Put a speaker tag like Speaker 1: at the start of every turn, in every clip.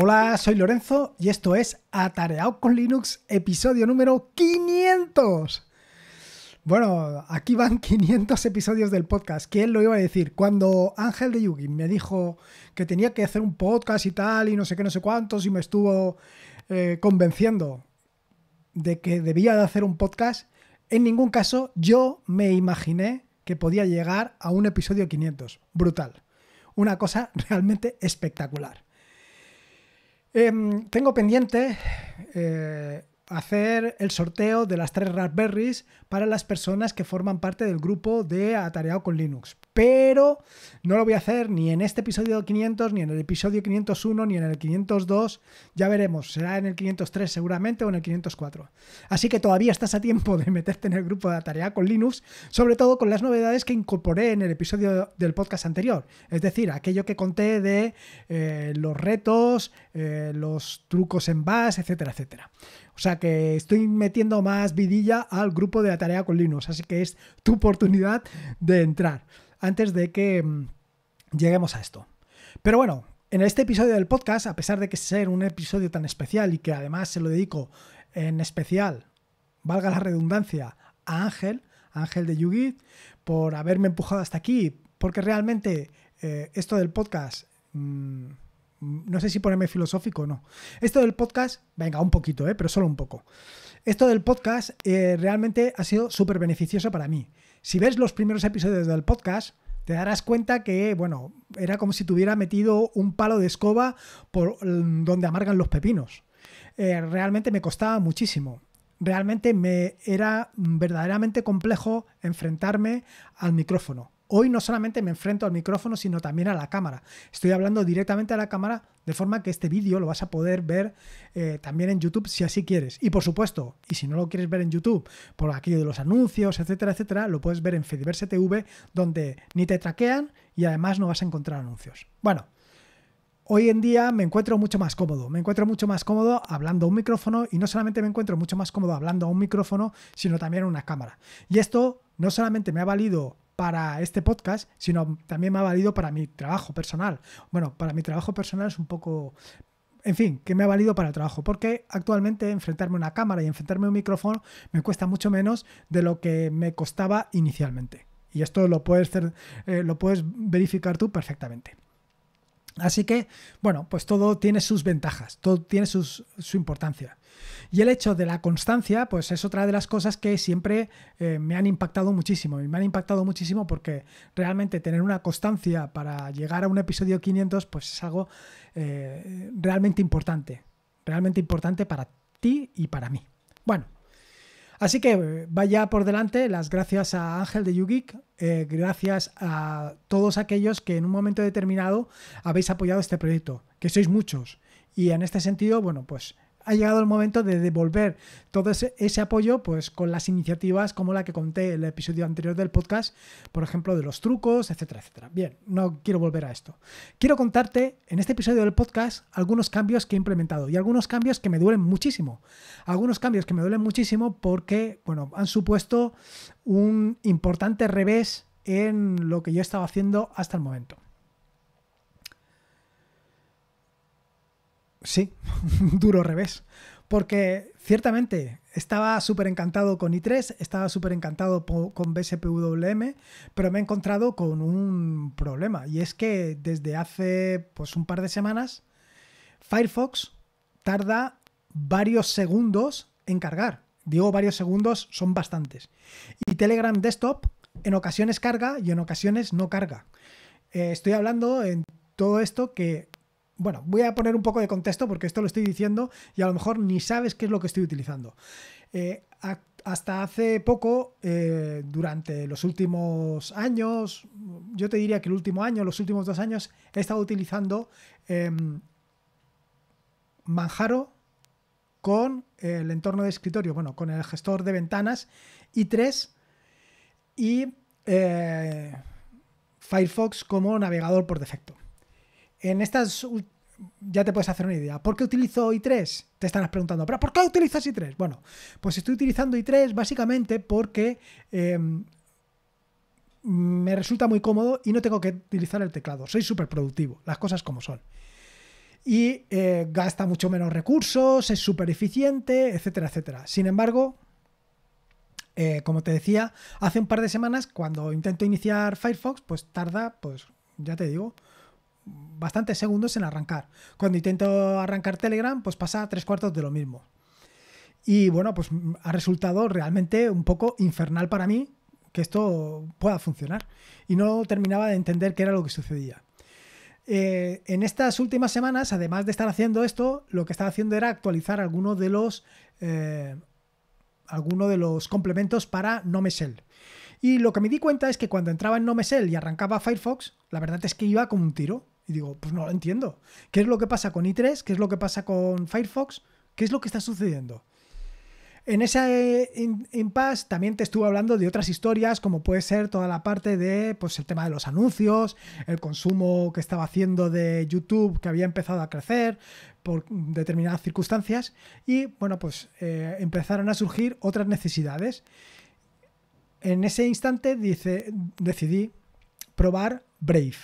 Speaker 1: Hola, soy Lorenzo y esto es Atareado con Linux, episodio número 500. Bueno, aquí van 500 episodios del podcast. ¿Quién lo iba a decir? Cuando Ángel de Yugi me dijo que tenía que hacer un podcast y tal, y no sé qué, no sé cuántos, y me estuvo eh, convenciendo de que debía de hacer un podcast, en ningún caso yo me imaginé que podía llegar a un episodio 500. Brutal. Una cosa realmente espectacular. Em, tengo pendiente eh, hacer el sorteo de las tres Raspberries para las personas que forman parte del grupo de Atareado con Linux pero no lo voy a hacer ni en este episodio 500, ni en el episodio 501, ni en el 502. Ya veremos, será en el 503 seguramente o en el 504. Así que todavía estás a tiempo de meterte en el grupo de tarea con Linux, sobre todo con las novedades que incorporé en el episodio del podcast anterior. Es decir, aquello que conté de eh, los retos, eh, los trucos en base, etcétera, etcétera. O sea que estoy metiendo más vidilla al grupo de la tarea con Linux, así que es tu oportunidad de entrar antes de que mm, lleguemos a esto. Pero bueno, en este episodio del podcast, a pesar de que ser un episodio tan especial y que además se lo dedico en especial, valga la redundancia, a Ángel, Ángel de Yugit, por haberme empujado hasta aquí, porque realmente eh, esto del podcast, mm, no sé si ponerme filosófico o no, esto del podcast, venga, un poquito, eh, pero solo un poco, esto del podcast eh, realmente ha sido súper beneficioso para mí. Si ves los primeros episodios del podcast, te darás cuenta que, bueno, era como si tuviera metido un palo de escoba por mm, donde amargan los pepinos. Eh, realmente me costaba muchísimo. Realmente me era mm, verdaderamente complejo enfrentarme al micrófono. Hoy no solamente me enfrento al micrófono, sino también a la cámara. Estoy hablando directamente a la cámara, de forma que este vídeo lo vas a poder ver eh, también en YouTube si así quieres. Y por supuesto, y si no lo quieres ver en YouTube, por aquello de los anuncios, etcétera, etcétera, lo puedes ver en Fediverse TV, donde ni te traquean y además no vas a encontrar anuncios. Bueno. Hoy en día me encuentro mucho más cómodo, me encuentro mucho más cómodo hablando a un micrófono y no solamente me encuentro mucho más cómodo hablando a un micrófono, sino también a una cámara. Y esto no solamente me ha valido para este podcast, sino también me ha valido para mi trabajo personal. Bueno, para mi trabajo personal es un poco... En fin, que me ha valido para el trabajo, porque actualmente enfrentarme a una cámara y enfrentarme a un micrófono me cuesta mucho menos de lo que me costaba inicialmente. Y esto lo puedes, eh, lo puedes verificar tú perfectamente. Así que, bueno, pues todo tiene sus ventajas, todo tiene su importancia. Y el hecho de la constancia, pues es otra de las cosas que siempre eh, me han impactado muchísimo. Y me han impactado muchísimo porque realmente tener una constancia para llegar a un episodio 500, pues es algo eh, realmente importante. Realmente importante para ti y para mí. Bueno, Así que eh, vaya por delante las gracias a Ángel de YouGeek, gracias a todos aquellos que en un momento determinado habéis apoyado este proyecto, que sois muchos. Y en este sentido, bueno, pues ha llegado el momento de devolver todo ese, apoyo pues con las iniciativas como la que conté en el episodio anterior del podcast, por ejemplo, de los trucos, etcétera, etcétera. Bien, no quiero volver a esto. Quiero contarte en este episodio del podcast algunos cambios que he implementado y algunos cambios que me duelen muchísimo. Algunos cambios que me duelen muchísimo porque, bueno, han supuesto un importante revés en lo que yo estaba haciendo hasta el momento. Sí, duro revés. Porque ciertamente estaba súper encantado con i3, estaba súper encantado con BSPWM, pero me he encontrado con un problema. Y es que desde hace pues, un par de semanas, Firefox tarda varios segundos en cargar. Digo varios segundos, son bastantes. Y Telegram Desktop en ocasiones carga y en ocasiones no carga. Eh, estoy hablando en todo esto que bueno, voy a poner un poco de contexto porque esto lo estoy diciendo y a lo mejor ni sabes qué es lo que estoy utilizando. Eh, hasta hace poco, eh, durante los últimos años, yo te diría que el último año, los últimos dos años, he estado utilizando em, Manjaro con el entorno de escritorio, bueno, con el gestor de ventanas i3 y eh, Firefox como navegador por defecto en estas ya te puedes hacer una idea. ¿Por qué utilizo i3? Te estarás preguntando, ¿pero por qué utilizas i3? Bueno, pues estoy utilizando i3 básicamente porque em, me resulta muy cómodo y no tengo que utilizar el teclado. Soy súper productivo, las cosas como son. Y eh, gasta mucho menos recursos, es súper eficiente, etcétera, etcétera. Sin embargo, eh, como te decía, hace un par de semanas cuando intento iniciar Firefox, pues tarda, pues ya te digo, bastantes segundos en arrancar. Cuando intento arrancar Telegram, pues pasa tres cuartos de lo mismo. Y bueno, pues ha resultado realmente un poco infernal para mí que esto pueda funcionar. Y no terminaba de entender qué era lo que sucedía. Eh, en estas últimas semanas, además de estar haciendo esto, lo que estaba haciendo era actualizar algunos de los eh, alguno de los complementos para NoMesel. Y lo que me di cuenta es que cuando entraba en NoMesel y arrancaba Firefox, la verdad es que iba como un tiro. Y digo, pues no lo entiendo. ¿Qué es lo que pasa con i3? ¿Qué es lo que pasa con Firefox? ¿Qué es lo que está sucediendo? En ese eh, impasse también te estuve hablando de otras historias, como puede ser toda la parte de pues, el tema de los anuncios, el consumo que estaba haciendo de YouTube, que había empezado a crecer por determinadas circunstancias, y bueno, pues eh, empezaron a surgir otras necesidades. En ese instante dice, decidí probar Brave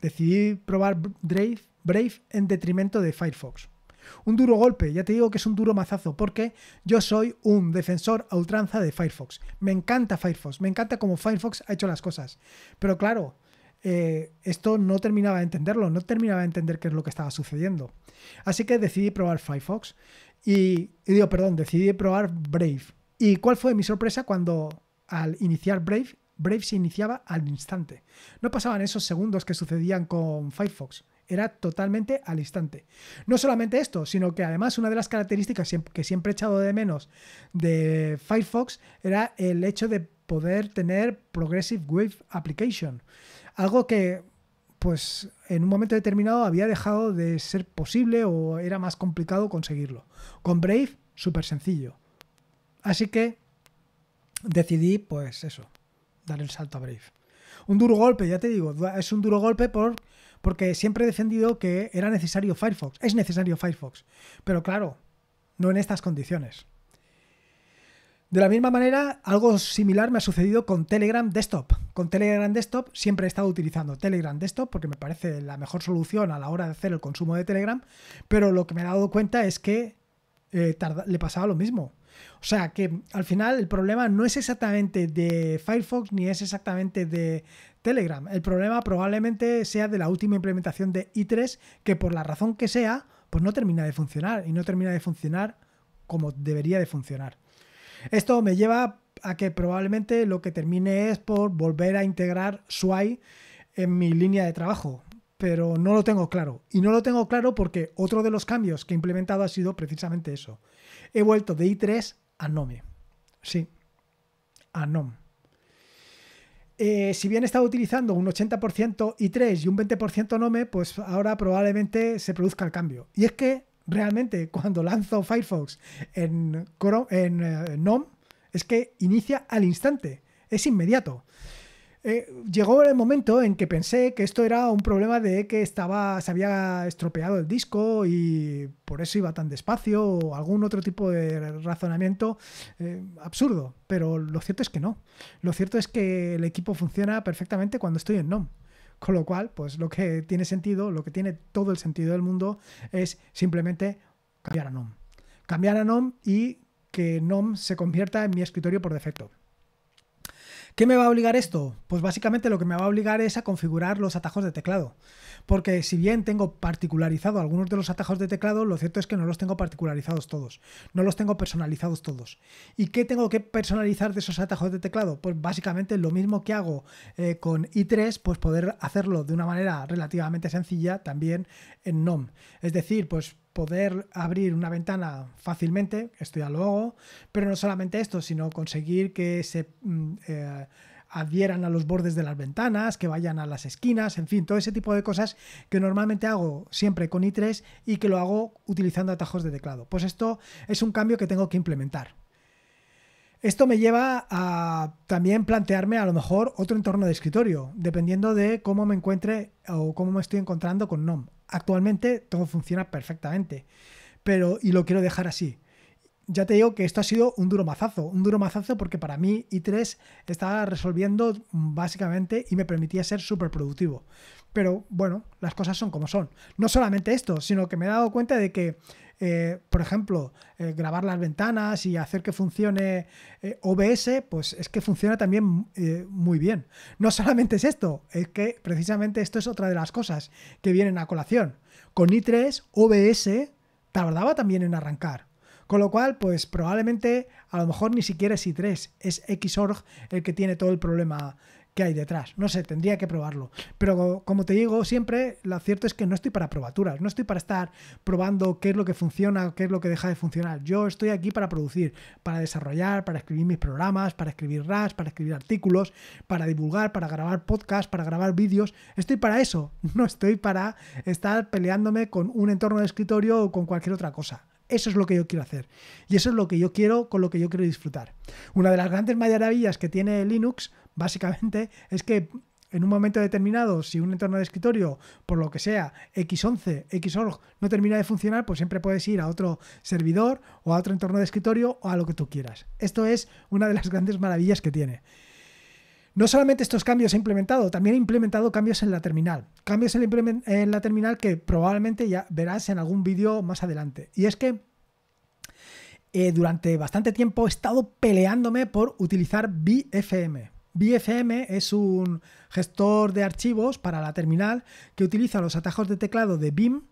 Speaker 1: decidí probar Brave, Brave en detrimento de Firefox. Un duro golpe, ya te digo que es un duro mazazo, porque yo soy un defensor a ultranza de Firefox. Me encanta Firefox, me encanta cómo Firefox ha hecho las cosas. Pero claro, eh, esto no terminaba de entenderlo, no terminaba de entender qué es lo que estaba sucediendo. Así que decidí probar Firefox y, y digo, perdón, decidí probar Brave. ¿Y cuál fue mi sorpresa cuando al iniciar Brave Brave se iniciaba al instante. No pasaban esos segundos que sucedían con Firefox. Era totalmente al instante. No solamente esto, sino que además una de las características que siempre he echado de menos de Firefox era el hecho de poder tener Progressive Wave Application. Algo que, pues, en un momento determinado había dejado de ser posible o era más complicado conseguirlo. Con Brave, súper sencillo. Así que decidí, pues eso, dar el salto a Brave. Un duro golpe, ya te digo, es un duro golpe por, porque siempre he defendido que era necesario Firefox, es necesario Firefox, pero claro, no en estas condiciones. De la misma manera, algo similar me ha sucedido con Telegram Desktop. Con Telegram Desktop siempre he estado utilizando Telegram Desktop porque me parece la mejor solución a la hora de hacer el consumo de Telegram, pero lo que me he dado cuenta es que eh, le pasaba lo mismo. O sea que al final el problema no es exactamente de Firefox ni es exactamente de Telegram. El problema probablemente sea de la última implementación de i3 que por la razón que sea, pues no termina de funcionar y no termina de funcionar como debería de funcionar. Esto me lleva a que probablemente lo que termine es por volver a integrar Swai en mi línea de trabajo pero no lo tengo claro. Y no lo tengo claro porque otro de los cambios que he implementado ha sido precisamente eso. He vuelto de i3 a Nome. Sí, a Nom. Eh, si bien he estado utilizando un 80% i3 y un 20% Nome, pues ahora probablemente se produzca el cambio. Y es que realmente cuando lanzo Firefox en, Chrome, en eh, Nom, es que inicia al instante, es inmediato. Eh, llegó el momento en que pensé que esto era un problema de que estaba, se había estropeado el disco y por eso iba tan despacio o algún otro tipo de razonamiento eh, absurdo. Pero lo cierto es que no. Lo cierto es que el equipo funciona perfectamente cuando estoy en NOM. Con lo cual, pues lo que tiene sentido, lo que tiene todo el sentido del mundo es simplemente cambiar a NOM. Cambiar a NOM y que NOM se convierta en mi escritorio por defecto. ¿Qué me va a obligar esto? Pues básicamente lo que me va a obligar es a configurar los atajos de teclado. Porque si bien tengo particularizado algunos de los atajos de teclado, lo cierto es que no los tengo particularizados todos. No los tengo personalizados todos. ¿Y qué tengo que personalizar de esos atajos de teclado? Pues básicamente lo mismo que hago eh, con i3, pues poder hacerlo de una manera relativamente sencilla también en NOM. Es decir, pues poder abrir una ventana fácilmente, esto ya lo hago, pero no solamente esto, sino conseguir que se mm, eh, adhieran a los bordes de las ventanas, que vayan a las esquinas, en fin, todo ese tipo de cosas que normalmente hago siempre con i3 y que lo hago utilizando atajos de teclado. Pues esto es un cambio que tengo que implementar. Esto me lleva a también plantearme a lo mejor otro entorno de escritorio, dependiendo de cómo me encuentre o cómo me estoy encontrando con NOM. Actualmente todo funciona perfectamente, pero y lo quiero dejar así ya te digo que esto ha sido un duro mazazo, un duro mazazo porque para mí i3 estaba resolviendo básicamente y me permitía ser súper productivo. Pero bueno, las cosas son como son. No solamente esto, sino que me he dado cuenta de que, eh, por ejemplo, eh, grabar las ventanas y hacer que funcione eh, OBS, pues es que funciona también muy bien. No solamente es esto, es que precisamente esto es otra de las cosas que vienen a colación. Con i3, OBS tardaba también en arrancar. Con lo cual, pues probablemente a lo mejor ni siquiera es i3, es Xorg el que tiene todo el problema que hay detrás. No sé, tendría que probarlo. Pero como te digo siempre, lo cierto es que no estoy para probaturas, no estoy para estar probando qué es lo que funciona, qué es lo que deja de funcionar. Yo estoy aquí para producir, para desarrollar, para escribir mis programas, para escribir RAS, para escribir artículos, para divulgar, para grabar podcasts, para grabar vídeos. Estoy para eso, no estoy para estar peleándome con un entorno de escritorio o con cualquier otra cosa. Eso es lo que yo quiero hacer. Y eso es lo que yo quiero, con lo que yo quiero disfrutar. Una de las grandes maravillas que tiene Linux, básicamente, es que en un momento determinado, si un entorno de escritorio, por lo que sea, X11, Xorg, no termina de funcionar, pues siempre puedes ir a otro servidor o a otro entorno de escritorio o a lo que tú quieras. Esto es una de las grandes maravillas que tiene. No solamente estos cambios he implementado, también he implementado cambios en la terminal. Cambios en la, terminal que probablemente ya verás en algún vídeo más adelante. Y es que eh, durante bastante tiempo he estado peleándome por utilizar BFM. BFM es un gestor de archivos para la terminal que utiliza los atajos de teclado de BIM,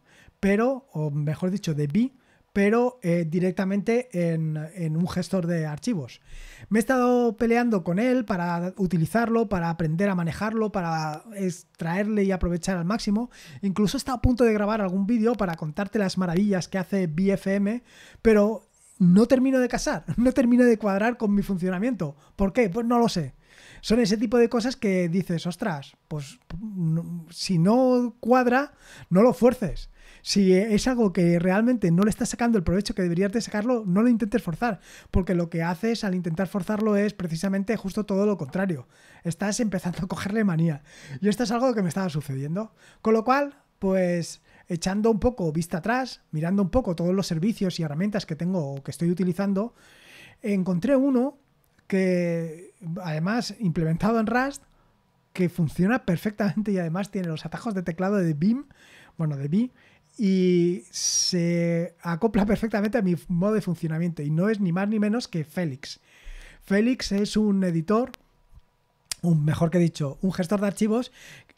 Speaker 1: pero, o mejor dicho, de BIM, pero eh, directamente en, en, un gestor de archivos. Me he estado peleando con él para utilizarlo, para aprender a manejarlo, para extraerle y aprovechar al máximo. Incluso está a punto de grabar algún vídeo para contarte las maravillas que hace BFM, pero no termino de casar, no termino de cuadrar con mi funcionamiento. ¿Por qué? Pues no lo sé. Son ese tipo de cosas que dices, ostras, pues si no cuadra, no lo fuerces. Si es algo que realmente no le estás sacando el provecho que deberías de sacarlo, no lo intentes forzar, porque lo que haces al intentar forzarlo es precisamente justo todo lo contrario. Estás empezando a cogerle manía. Y esto es algo que me estaba sucediendo. Con lo cual, pues echando un poco vista atrás, mirando un poco todos los servicios y herramientas que tengo o que estoy utilizando, encontré uno que además implementado en Rust, que funciona perfectamente y además tiene los atajos de teclado de BIM, bueno, de BIM, y se acopla perfectamente a mi modo de funcionamiento. Y no es ni más ni menos que Félix. Félix es un editor, un, mejor que dicho, un gestor de archivos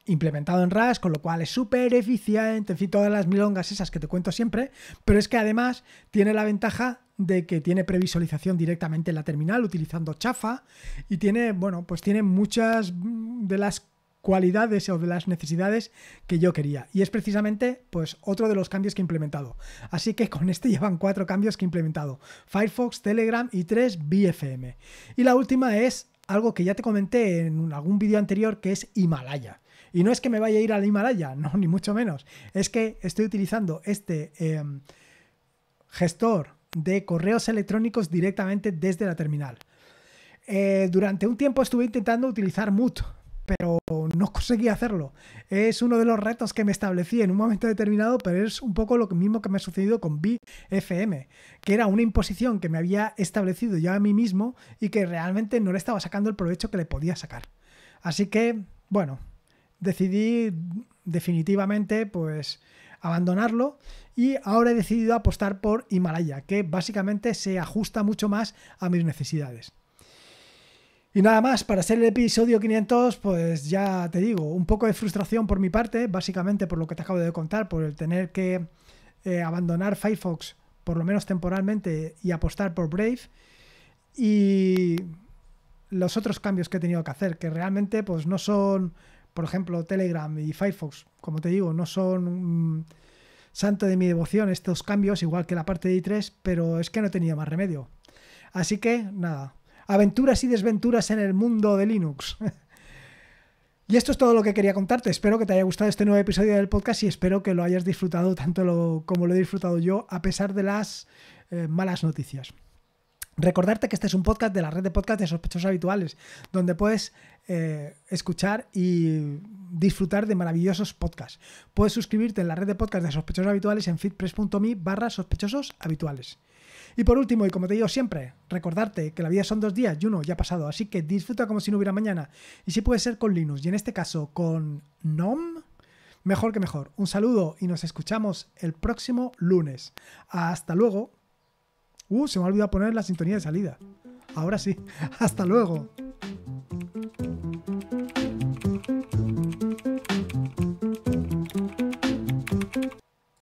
Speaker 1: implementado en Rust, con lo cual es súper eficiente, en fin, todas las milongas esas que te cuento siempre, pero es que además tiene la ventaja de que tiene previsualización directamente en la terminal utilizando Chafa y tiene, bueno, pues tiene muchas de las cualidades o de las necesidades que yo quería. Y es precisamente pues otro de los cambios que he implementado. Así que con este llevan cuatro cambios que he implementado. Firefox, Telegram y tres BFM. Y la última es algo que ya te comenté en algún vídeo anterior que es Himalaya. Y no es que me vaya a ir al Himalaya, no, ni mucho menos. Es que estoy utilizando este em, gestor de correos electrónicos directamente desde la terminal. Eh, durante un tiempo estuve intentando utilizar MUT pero no conseguí hacerlo. Es uno de los retos que me establecí en un momento determinado, pero es un poco lo mismo que me ha sucedido con BFM, que era una imposición que me había establecido yo a mí mismo y que realmente no le estaba sacando el provecho que le podía sacar. Así que, bueno, decidí definitivamente pues abandonarlo y ahora he decidido apostar por Himalaya, que básicamente se ajusta mucho más a mis necesidades. Y nada más, para ser el episodio 500, pues ya te digo, un poco de frustración por mi parte, básicamente por lo que te acabo de contar, por el tener que eh, abandonar Firefox, por lo menos temporalmente, y apostar por Brave. Y los otros cambios que he tenido que hacer, que realmente pues no son, por ejemplo, Telegram y Firefox, como te digo, no son... Mm, santo de mi devoción estos cambios, igual que la parte de I3, pero es que no tenía más remedio. Así que, nada, aventuras y desventuras en el mundo de Linux. y esto es todo lo que quería contarte. Espero que te haya gustado este nuevo episodio del podcast y espero que lo hayas disfrutado tanto como lo he disfrutado yo, a pesar de las eh, malas noticias. Recordarte que este es un podcast de la red de podcast de sospechosos habituales, donde puedes eh, escuchar y disfrutar de maravillosos podcasts. Puedes suscribirte en la red de podcasts de sospechosos habituales en fitpress.me barra sospechosos habituales. Y por último, y como te digo siempre, recordarte que la vida son dos días y uno ya ha pasado, así que disfruta como si no hubiera mañana. Y si puede ser con Linux, y en este caso con nom mejor que mejor. Un saludo y nos escuchamos el próximo lunes. Hasta luego. Uh, se me ha olvidado poner la sintonía de salida. Ahora sí, hasta luego.